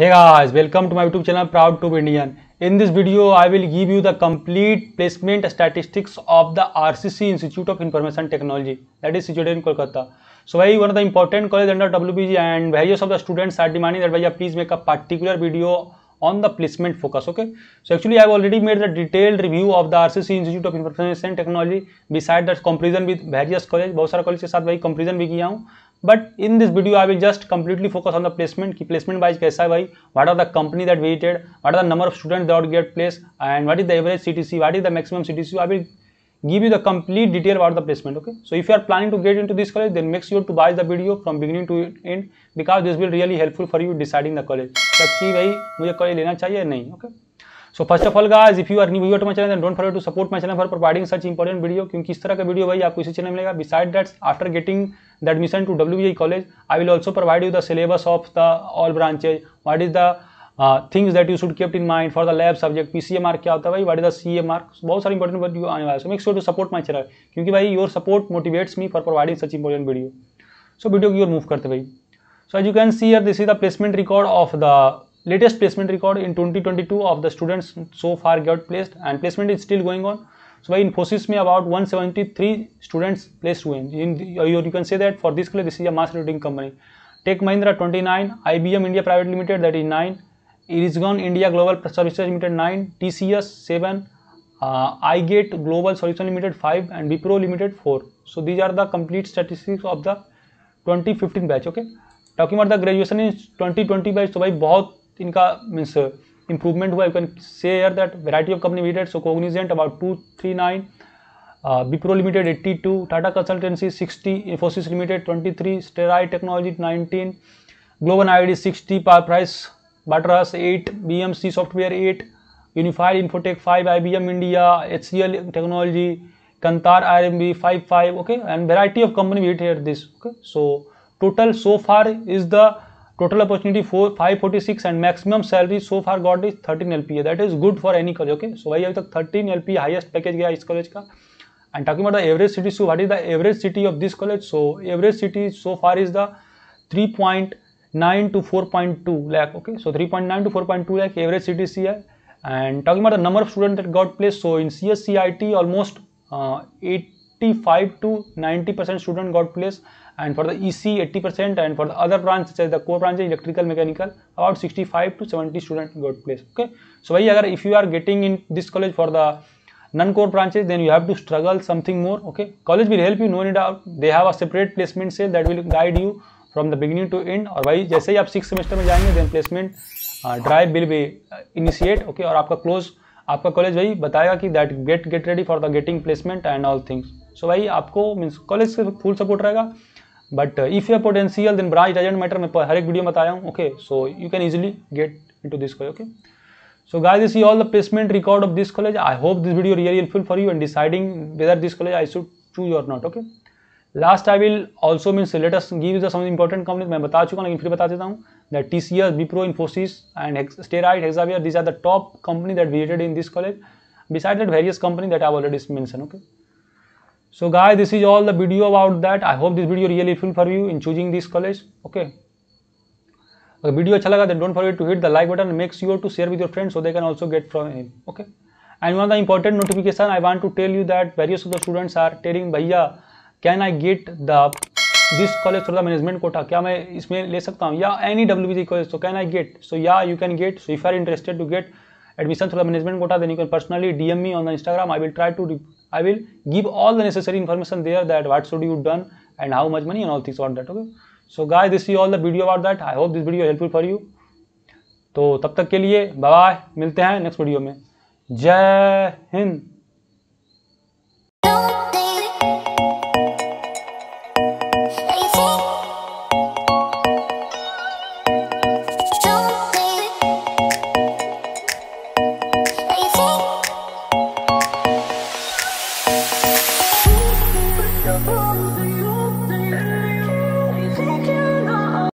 Hey guys, welcome to my YouTube channel Proud to be Indian. In this video, I will give you the complete placement statistics of the RCC Institute of Information Technology that is situated in Kolkata. So very one of the important college under WBG and various of the students are demanding that Bhaiya please make a particular video on the placement focus okay so actually i have already made the detailed review of the rcc institute of information technology beside that comparison with various college बहुत सारा college के साथ भाई comparison भी किया हूँ but in this video I will just completely focus on the placement की placement wise कैसा है भाई what are the company that visited what are the number of student that get place and what is the average C T C what is the maximum C T C I will give you the complete detail what the placement okay so if you are planning to get in to this college then makes your to by the video from beginning to end because this will really helpful for you deciding the college तब कि भाई मुझे college लेना चाहिए नहीं okay okay? So first of all guys if you are new to my channel don't forget to support my channel for providing such important video क्योंकि इस तरह का वीडियो भाई आपको इसी चैनल मिलेगा beside that after getting the admission to W college I will also provide you the syllabus of the all branches what is the things that you should kept in mind for the lab subject PCA mark क्या होता है भाई what is the CA mark बहुत सारे important video आने वाला है so make sure to support my channel क्योंकि भाई your support motivates me for providing such important video so video की ओर मूव करते भाई so as you can see here this is the placement record of the latest placement record in 2022 of the students so far got placed and placement is still going on. So by Infosys me about 173 students placed in, uh, you, can say that for this class this is a mass recruiting company. Tech Mahindra 29, IBM India Private Limited that is 9, Irisgon India Global Services Limited 9, TCS 7, uh, iGate Global Solution Limited 5 and Bipro Limited 4. So these are the complete statistics of the 2015 batch okay. Talking about the graduation in 2020 batch so by बहुत इनका means improvement uh, हुआ you can see here that variety of company limited so Cognizant about two three nine Wipro limited eighty two Tata consultancy sixty Infosys limited twenty three steroid technology nineteen global I D sixty पा price waterhouse eight B M C software eight unified infotech five I B M India H C L technology Kantar R M B five five okay and variety of company with this okay so total so far is the total opportunity four five forty six and maximum salary so far got is thirteen L P है that is good for any college okay so भाई अभी तक thirteen L P highest package गया इस कॉलेज का and talking about the average CTC so what is the average CTC of this college so average CTC so far is the three point nine two four point two lakh okay so three point nine two four point two lakh average CTC सी है and talking about the number of student that got place so in C S C I T almost at 85 to 90 percent student got place and for the EC 80 percent and for the other branch such as the core branch electrical mechanical about 65 to 70 student got place okay so bhai agar if you are getting in this college for the non core branches then you have to struggle something more okay college will help you no need out they have a separate placement cell that will guide you from the beginning to end bhai jaise hi aap 6th semester mein jayenge then placement uh, drive will be initiate okay aur aapka close आपका college वही बताएगा कि that get get ready for the getting placement and all things so भाई आपको means college से full support रहेगा but if you potential then branch doesn't matter मैं हर एक वीडियो में बताया हूँ okay so you can easily get in to this college okay so guy this all the placement record of this college I hope this video really helpful for you and deciding whether this college I should choose और not okay last I will also means latest give the some important company मैं बता चुका हूँ लेकिन फिर बता देता हूँ that TCS, Bipro, Infosys and Steroid, Hexavier, these are the top company that visited in this college besides that various company that I have already mentioned. Okay. So guys, this is all the video about that. I hope this video really helpful for you in choosing this college. Okay. the video chalaga, then don't forget to hit the like button and make sure to share with your friends so they can also get from him. Okay. And one of the important notification I want to tell you that various of the students are telling, Bhaiya, can I get the this college through management quota क्या मैं इसमें ले सकता हूँ या any W B college so can I get so yeah you can get so if are interested to get admission through management quota then you personally D M me on the Instagram I will try to I will give all the necessary information there that what should you done and how much money all things what that okay so guy this you all the video about that I hope this video helpful for you तो तब तक के लिए bye मिलते हैं next video में जय हिंद